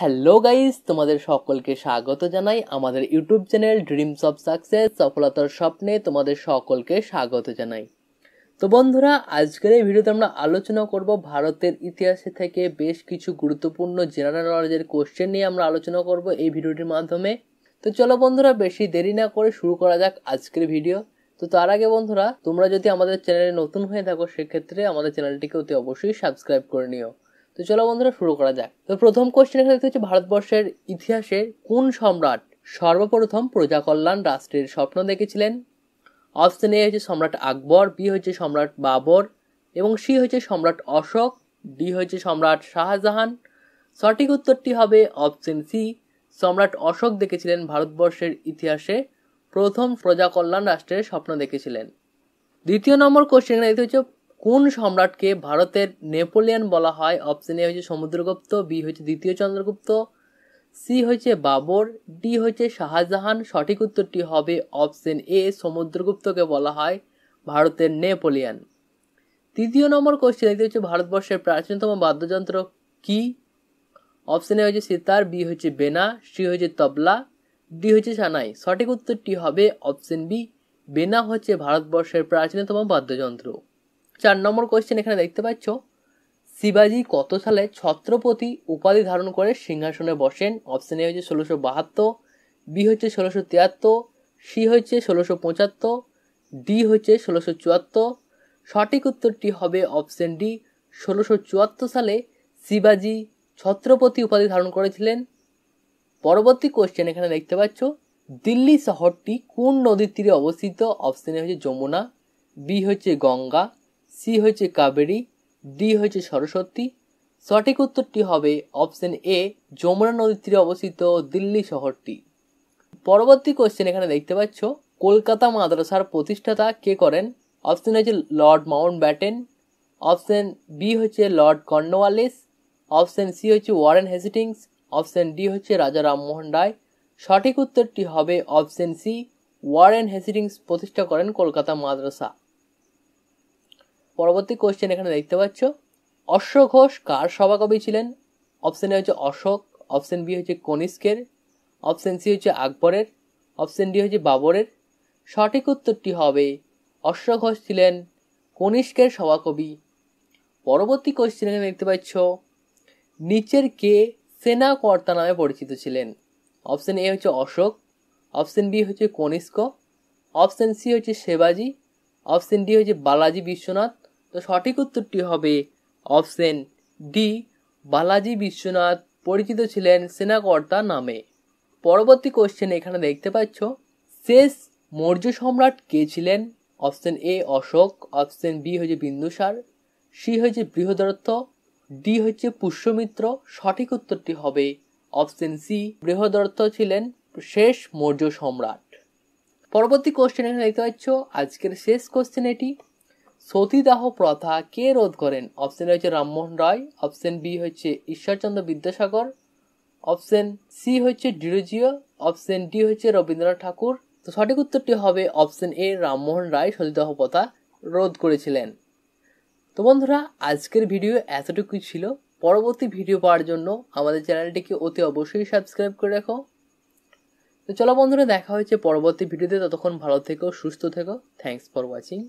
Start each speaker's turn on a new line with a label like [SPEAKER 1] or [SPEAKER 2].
[SPEAKER 1] hello guys তোমাদের সকলকে স্বাগত জানাই আমাদের YouTube channel Dreams of Success সফলতার স্বপ্নে তোমাদের সকলকে স্বাগত জানাই তো বন্ধুরা আজকের এই ভিডিওতে আমরা আলোচনা করব ভারতের ইতিহাসে থেকে বেশ কিছু গুরুত্বপূর্ণ জেনারেল নলেজের কোশ্চেন নিয়ে আমরা আলোচনা করব এই ভিডিওটির মাধ্যমে তো চলো বন্ধুরা বেশি দেরি না করে শুরু করা যাক আজকের ভিডিও তো তার আগে বন্ধুরা তোমরা যদি আমাদের চ্যানেলে নতুন হয়ে থাকো সেক্ষেত্রে আমাদের চ্যানেলটিকে অতি অবশ্যই সাবস্ক্রাইব করে নিও তো চলো বন্ধুরা শুরু করা যাক তো প্রথম কোয়েশ্চেন এখানে দেখতে হচ্ছে ভারতবর্ষের ইতিহাসে কোন সম্রাট সর্বপ্রথম প্রজাকল্যাণ রাষ্ট্রের স্বপ্ন দেখেছিলেন অপশন এ হচ্ছে সম্রাট আকবর বি হচ্ছে সম্রাট বাবর এবং সি হচ্ছে সম্রাট অশোক ডি হচ্ছে সম্রাট শাহজাহান সঠিক উত্তরটি হবে অপশন সি সম্রাট অশোক দেখেছিলেন ভারতবর্ষের ইতিহাসে প্রথম প্রজাকল্যাণ রাষ্ট্রের স্বপ্ন দেখেছিলেন দ্বিতীয় নম্বর কোশ্চেন দেখতে হচ্ছে কোন সম্রাটকে ভারতের নেপোলিয়ান বলা হয় অপশন এ হয়েছে সমুদ্রগুপ্ত বি হয়েছে দ্বিতীয় চন্দ্রগুপ্ত সি হয়েছে বাবর ডি হয়েছে শাহজাহান সঠিক উত্তরটি হবে অপশন এ সমুদ্রগুপ্তকে বলা হয় ভারতের নেপোলিয়ান তৃতীয় নম্বর কোশ্চেন এটি হচ্ছে ভারতবর্ষের প্রাচীনতম বাদ্যযন্ত্র কি অপশন এ হয়েছে সিতার বি হচ্ছে বেনা সি হয়েছে তবলা ডি হচ্ছে সানাই সঠিক উত্তরটি হবে অপশন বি বেনা হচ্ছে ভারতবর্ষের প্রাচীনতম বাদ্যযন্ত্র চার নম্বর কোয়েশ্চেন এখানে দেখতে পাচ্ছ শিবাজি কত সালে ছত্রপতি উপাধি ধারণ করে সিংহাসনে বসেন অপশন এ হচ্ছে ষোলোশো বাহাত্তর বি হচ্ছে ষোলোশো তিয়াত্তর সি হচ্ছে ষোলোশো পঁচাত্তর ডি হচ্ছে ষোলোশো চুয়াত্তর সঠিক উত্তরটি হবে অপশন ডি ষোলোশো চুয়াত্তর সালে শিবাজি ছত্রপতি উপাধি ধারণ করেছিলেন পরবর্তী কোশ্চেন এখানে দেখতে পাচ্ছ দিল্লি শহরটি কোন নদীর তীরে অবস্থিত অপশন এ হচ্ছে যমুনা বি হচ্ছে গঙ্গা সি হয়েছে কাবেরী ডি হয়েছে সরস্বতী সঠিক উত্তরটি হবে অপশন এ যমুনা নদীর তীরে অবস্থিত দিল্লি শহরটি পরবর্তী কোশ্চেন এখানে দেখতে পাচ্ছ কলকাতা মাদ্রাসার প্রতিষ্ঠাতা কে করেন অপশন হয়েছে Lord Mountbatten option B হচ্ছে লর্ড কর্নওয়ালিস অপশন সি হচ্ছে Warren Hastings option D Raja Rammohan Rammohan রায় সঠিক উত্তরটি হবে অপশন সি ওয়ারেন হেসিটিংস প্রতিষ্ঠা করেন কলকাতা মাদ্রাসা পরবর্তী কোশ্চেন এখানে দেখতে পাচ্ছ অশ্ব ঘোষ কার সভাকবি ছিলেন অপশন এ হচ্ছে অশোক অপশন বি হচ্ছে কনিষ্কের অপশন সি হচ্ছে আকবরের অপশন ডি হচ্ছে বাবরের সঠিক উত্তরটি হবে অশ্ব ঘোষ ছিলেন কনিষ্কের সভাকবি পরবর্তী কোশ্চেন এখানে দেখতে পাচ্ছ নিচের কে সেনা কর্তা নামে পরিচিত ছিলেন অপশন এ হচ্ছে অশোক অপশন বি হচ্ছে কনিষ্ক অপশন সি হচ্ছে শিবাজি অপশন ডি হচ্ছে বালাজি বিশ্বনাথ তো সঠিক উত্তরটি হবে অপশন ডি বালাজি বিশ্বনাথ পরিচিত ছিলেন সেনাকর্তা নামে পরবর্তী কোশ্চেন এখানে দেখতে পাচ্ছ শেষ মৌর্য সম্রাট কে ছিলেন option A Ashoka option B হচ্ছে বিন্দুসার সি হচ্ছে বৃহদরথ ডি হচ্ছে পুষ্যমিত্র সঠিক উত্তরটি হবে অপশন সি বৃহদরথ ছিলেন শেষ মৌর্য সম্রাট পরবর্তী কোশ্চেন এখানে দেখতে পাচ্ছ আজকের শেষ কোশ্চেন এটি সতীদাহ প্রথা কে রোধ করেন অপশন হচ্ছে রামমোহন রায় অপশন বি হচ্ছে ঈশ্বরচন্দ্র বিদ্যাসাগর অপশন সি হচ্ছে ডিরোজিও অপশন ডি হচ্ছে রবীন্দ্রনাথ ঠাকুর তো সঠিক উত্তরটি হবে অপশন এ রামমোহন রায় সতীদাহ প্রথা রোধ করেছিলেন তো বন্ধুরা আজকের ভিডিও এতটুকুই ছিল পরবর্তী ভিডিও পাওয়ার জন্য আমাদের চ্যানেলটিকে অতি অবশ্যই সাবস্ক্রাইব করে রাখো তো চলো বন্ধুরা দেখা হয়েছে পরবর্তী ভিডিওতে ততক্ষণ ভালো থেকো সুস্থ থেকো থ্যাংকস ফর ওয়াচিং